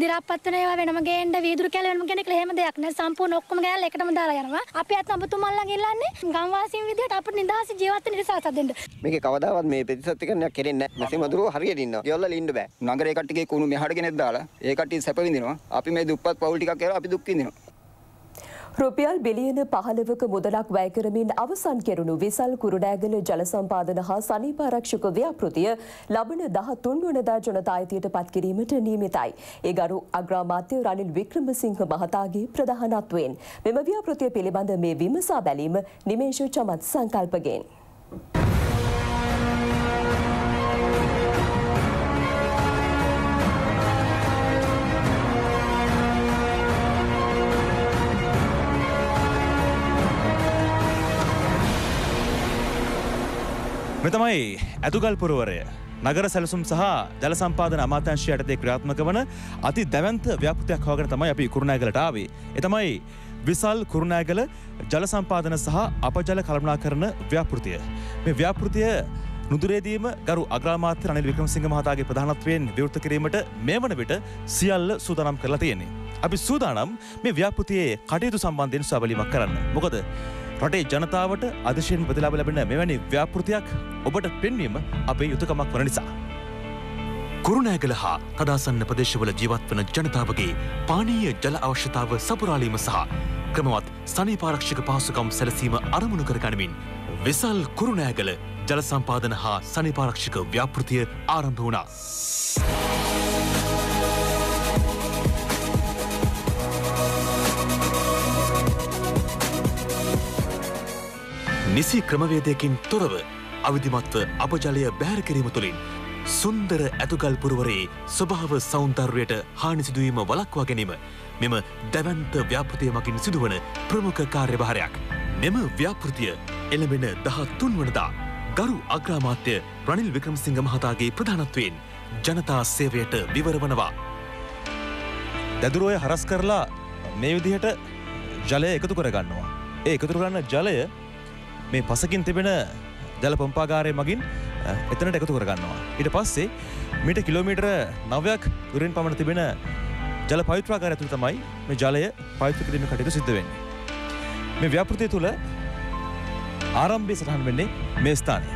දිරාපත් වෙන ඒවා වෙනම ගේන්න, වීදුරු කැල වෙනම ගේන්න කියලා එහෙම දෙයක් නැහැ. සම්පූර්ණ ඔක්කොම ගෑල්ල එකටම දාලා යනවා. අපි අත් අඹතුමන්ලා ගිල්ලන්නේ ගම්වාසීන් විදිහට අපිට නිදහස ජීවත් වෙන්න ඉස්සරහට දෙන්න. මේකේ කවදාවත් මේ ප්‍රතිසත්තිකරණයක් කෙරෙන්නේ නැහැ. මැසි මදුරුව හරියට ඉන්නවා. ගෙවල්ලා ලින්න බෑ. නගරේ කට්ටියගේ කුණු මෙහාට ගෙනෙත් දාලා ඒ කට්ටිය සැප විඳිනවා. අපි මේ දුප්පත් පවුල් ටිකක් කියලා අපි දුක් විඳිනවා. රුපියල් බිලියන පහළවක මුදලක් වැයකරමින් අවසන් කෙරුණු විසල් කුරුඩෑගල ජලසම්පාදන හා සනීපාරක්ෂක ව්‍යාපෘතිය ලබන දහ තුන්වනදා ජනතායිතියට පත්කිරීමට නීමිතයි. ඒ ගරු අග්‍රාමාත්‍ය රනිල් වික්‍රමසිංහ මහතාගේ ප්‍රධානත්වයෙන් මෙම ව්‍යාපෘතිය පිළිබඳ මේ විමසා බැලීම නිමේෂ චමත් සංකල්පගෙන්. Thank you. මෙතමයි ඇතුගල් පුරුවරය නගර සැලසුම් සහ ජල සම්පාදන අමාත්‍යංශය යටතේ ක්‍රියාත්මක වන අති දැවන්ත ව්‍යාපෘතියක් හොයාගෙන තමයි අපි කුරුණෑගලට ආවේ. ඒ තමයි විසල් කුරුණෑගල ජල සම්පාදන සහ අපජල කළමනාකරණ ව්‍යාපෘතිය. මේ ව්‍යාපෘතිය නුදුරේදීම ගරු අග්‍රාමාත්‍ය රනිල් වික්‍රමසිංහ මහතාගේ ප්‍රධානත්වයෙන් විවෘත කිරීමට මේ වන විට සියල්ල සූදානම් කරලා තියෙන්නේ. අපි සූදානම් මේ ව්‍යාපෘතියේ කටයුතු සම්බන්ධයෙන් සුවබලීමක් කරන්න. මොකද රටේ ජනතාවට අදශයෙන් ප්‍රතිලාබ ලැබෙන මෙවැනි ව්‍යාපෘතියක් ඔබට පෙන්වීම අපේ යුතුකමක් වන නිසා. කුරුණෑගල හා තඩාසන්න ප්‍රදේශවල ජීවත් වන ජනතාවගේ පානීය ජල අවශ්‍යතාව සපුරාලීම සහ ක්‍රමවත් සනීපාරක්ෂික පහසුකම් සැලසීම අරමුණු කරගනිමින් වෙසල් කුරුණෑගල ජලසම්පාදන හා සනිපාරක්ෂික ව්‍යාපෘතිය ආරම්භ වුණා. නිසි ක්‍රමවේදයකින් තොරව අවිධිමත්ව අපජලය බෑර කිරීම තුළින් සුන්දර ඇතුගල් පුරුවරේ ස්වභාව සෞන්දර්යට හානි සිදුවීම වලක්වා ගැනීම මෙම දැවන්ත ව්‍යාපෘතිය මකින් සිදුවන ප්‍රමුඛ කාර්යභාරයක්. මෙම ව්‍යාපෘතිය එළඹෙන දහත්තුන් වනදා ගරු අග්‍රාමාත්‍ය රනිල් වික්‍රමසිංහ මහතාගේ ප්‍රධානත්වයෙන් ජනතා සේවයට විවරවනවා. දැදුරෝය හරස් කරලා මේ විදිහට ජලය එකතු කරගන්නවා. ඒ එකතුරගන්න ජලය මේ පසකින් තිබෙන ජල පම්පාගාරය මගින් එතනට එකතු කරගන්නවා. ඉට පස්සේ මිට කිලෝමීටර නවයක් දුරෙන් පමණ තිබෙන ජල පවිත්‍රාකාර ඇතුළ තමයි මේ ජලය පවිත්‍ර කිරීම කටයුතු සිද්ධ වෙන්නේ. මේ ව්‍යාපෘතිය තුළ ආරම්භය සටහන් වෙන්නේ මේ ස්ථානය.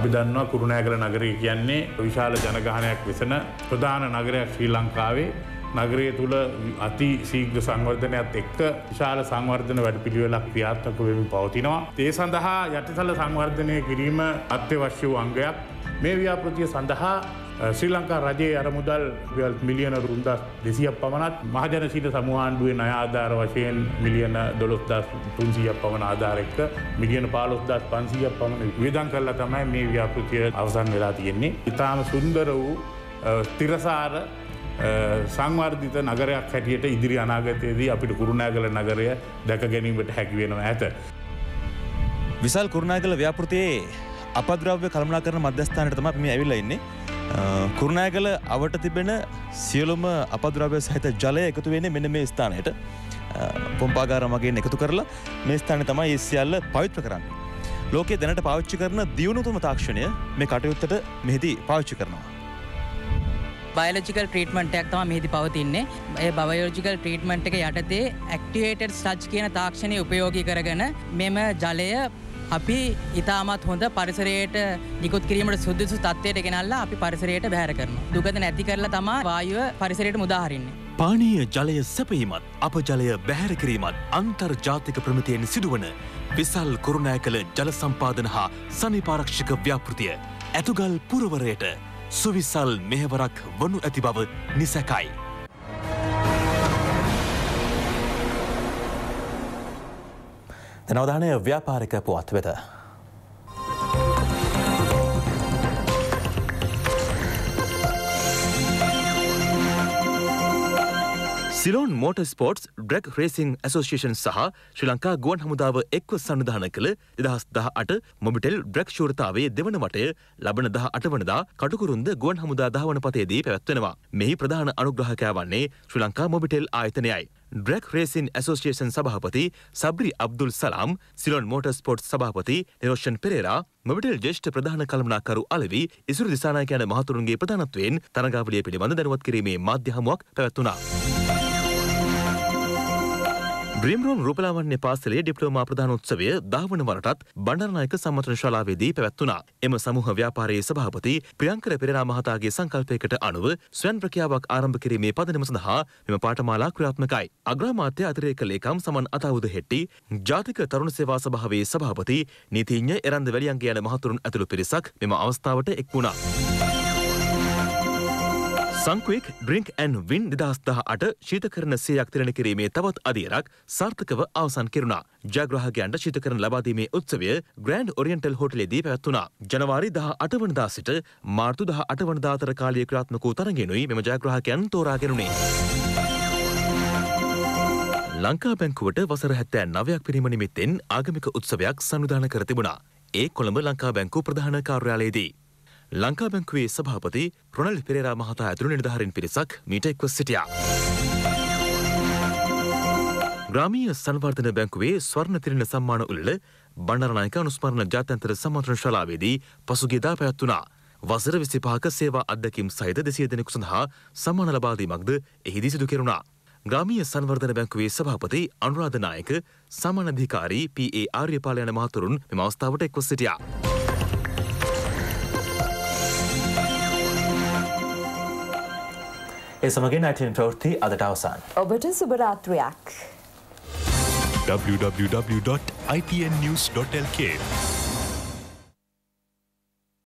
අපි දන්නවා කුරුණෑගල නගරය කියන්නේ විශාල ජනගහනයක් වෙසෙන ප්‍රධාන නගරයක් ශ්‍රී ලංකාවේ නගරය තුළ අති ශීග්‍ර සංවර්ධනයක්ත් එක්ක විශාල සංවර්ධන වැඩ පිළිවෙලක් ක්‍රියාත්මක වෙමින් පවතිනවා. ඒ සඳහා යටිසල සංවර්ධනය කිරීම අත්‍යවශ්‍ය වූ අංගයක් මේ ව්‍යාපෘතිය සඳහා ශ්‍රී ලංකා රජයේ අරමුදල් වල් මිලියන රුන්දස් දෙසියක් පමණත් මහජන සිට සමහන්ඩුවේ නයාධාර වශයෙන් මිලියන දොළොස්දස් තුන්සියක් පමණ ආධාරෙක්ක මිලියන පාලොස්දස් පන්සියක් පමණ විදන් කරලා තමයි මේ ව්‍යාපෘතිය අවසන් වෙලා තියෙන්නේ. ඉතාම සුන්දර වූ තිරසාර සංවර්ධිත නගරයක් හැටියට ඉදිරි අනාගතයේදී අපිට කුරුණෑගල නගරය දැක ගැනීමට හැකිවෙනවා ඇත. විසල් කුරුණාගල ව්‍යාපෘතියේ අපද්‍රව්‍ය කළමනා කරන මධ්‍යස්ථානයට තමක් මේ ඇවිල්ල ඉන්නේ. කුරුණෑගල අවට තිබෙන සියලුම අපද්‍රව්‍ය සහිත ජලය එකතු වෙන මෙන මේ ස්ථානයට පොම්පාගාර මගේ එකතු කරලා මේ ස්ථාන තමයි ඉස්සිල්ල පවිත්‍ර කරන්න. ලෝකේ දැනට පාච්චි කරන දියුණුතුම තාක්ෂණය මේ කටයුත්තට මෙහිදී පාච්චි කරනවා. බයලජිකල් ට්‍රීටමටයක් තම මෙහිදි පවතින්නේ ඒ බවයෝජිකල් ට්‍රීටමට් එක යටතේ ඇක්ටිවේටඩ් සච් කියන තාක්ෂණය උපයෝගී කරගන මෙම ජලය අපි ඉතාමත් හොඳ පරිසරයට නිකුත් කිරීමට සුදුසු තත්වයට ගෙනල්ලා අපි පරිසරයට බැහර කරන. දුගත නැති කරලා තමා වායුව පරිසරයට මුදාහරින්නේ. පානීය ජලය සැපීමත් අප ජලය බැහැර කිරීමත් අන්තර්ජාතික ප්‍රමතියෙන් සිදුවන විසල් කොරුණෑ කළ ජල සම්පාදන හා සනිපාරක්ෂික ව්‍යාපෘතිය ඇතුගල් පුරවරයට සුවිසල් මෙහෙවරක් වනු ඇති බව නිසැකයි. නවධානය ව්‍යාපාරික පුවත් වෙත. Ceylon motor sports drag racing association සහ ශ්‍රී ලංකා ගුවන් හමුදාව එක්ව සනිධාන කළ දෙදහස් දහ අට මොමිටෙල් ඩ්‍රැක් ශූරතාවේ දෙවන වටය ලබන දහ අටවනදා කටුකුරුන්ද ගුවන් හමුදා දහවන පතේදී පැවැත්වෙනවා. මෙහි ප්‍රධාන අනුග්‍රහකයා වන්නේ ශ්‍රී ලංකා මොබිටෙල් ආයතනයයි. ඩ්‍රැක් රේසින් ඇසෝෂේෂන් සභහපති සබ්‍රි අබ්දුල් සලාම් සිලොන් මෝට ස්පෝට් සභහපති නිරෝෂන් පෙරේරා මොබිටෙල් ජේෂ්ඨ ප්‍රධාන කළමනාකරු අලවි ඉසුරු දිසානායක යන මහතුරුන්ගේ ප්‍රධානත්වයෙන් තරගාවලිය පිළිබඳ දැනුවත් කිරීමේ මාධ්‍ය හමුවක් පැවැත්වුණා. බ්‍රීම්රෝම් රූපලාවන්‍ය පාසලේ ඩිප්ලෝමා ප්‍රධාන උත්සවය දහවන වරටත් බණ්ඩාරනායක සම්මතන ශාලාවේදී පැවැත්වුණා. එම සමූහ ව්‍යාපාරයේ සභාපති ප්‍රියංකර පෙරේරා මහතාගේ සංකල්පයකට අනුව ස්වයන් ප්‍රක්‍රියාවක් ආරම්භ කිරීමේ පදනම සඳහා මෙම පාඨමාලා ක්‍රියාත්මකයි. අග්‍රාමාත්‍ය අතිරේක ලේකම් සමන් අතවුද හෙට්ටි, ජාතික තරුණ සේවා සභාවේ සභාපති, නීතිඥ එරන්ද වැලියන්ගේ යන මහතුරුන් ඇතුළු පිරිසක් මෙම අවස්ථාවට එක් වුණා. සංකුවෙක් ඩ්‍රිංක් ඇන් වින් නිදහස්දහ අට ශීතකරන සයක් තිරණ කිරීමේ තවත් අදියරක් සාර්ථකව අවසන් කෙරුණා. ජාග්‍රහගයන්ට ශීතකරන ලබාදීමේ උත්සවය ග්‍රන්ඩ් ඔරියන්ටල් හොටලේදී පැවැත්වුණා. ජනවාරි දහ අටවනදා සිට මාර්තු දහ අටවනදාතර කාලය ක්‍රාත්මක වූ තරගෙනුයි මෙම ජාග්‍රහකයන් තෝරාගෙනුනේ. ලංකා බැංකුවට වසර හැත්තෑ නවයක් පිරිම නිමිත්තෙන් ආගමික උත්සවයක් සංවිධාන කර තිබුණා. ඒ කොළඹ ලංකා බැංකු ප්‍රධාන කාර්යාලයේදී. ලංකා බැංකුවේ සභාපති රොනල් පෙරේරා මහතා ඇතුළු නිලධාරීන් පිරිසක් මීට එක්ව සිටියා. ග්‍රාමීය සංවර්ධන බැංකුවේ ස්වර්ණ තිරිණ සම්මාන උළෙල බණ්ඩාරනායක අනුස්මරණ ජාත්‍යන්තර සම්මන්ත්‍රණ ශාලාවේදී පසුගියදා පැවැත්වුණා. වසර 25ක සේවා අත්දැකීම් සහිත 200 දෙනෙකු සඳහා සම්මාන ලබා දීමක්ද එහිදී සිදු කෙරුණා. ග්‍රාමීය සංවර්ධන බැංකුවේ සභාපති අනුරාධ නායක සමාන අධිකාරී පී.ඒ. ආර්යපාල යන මහතුරුන් මෙම අවස්ථාවට එක්ව සිටියා. ඒ සමගින් අයිටන් ප්‍රවෘත්ති අදට අවසන්. ඔබට සුබරාත්‍රයක්. www.itnnews.lk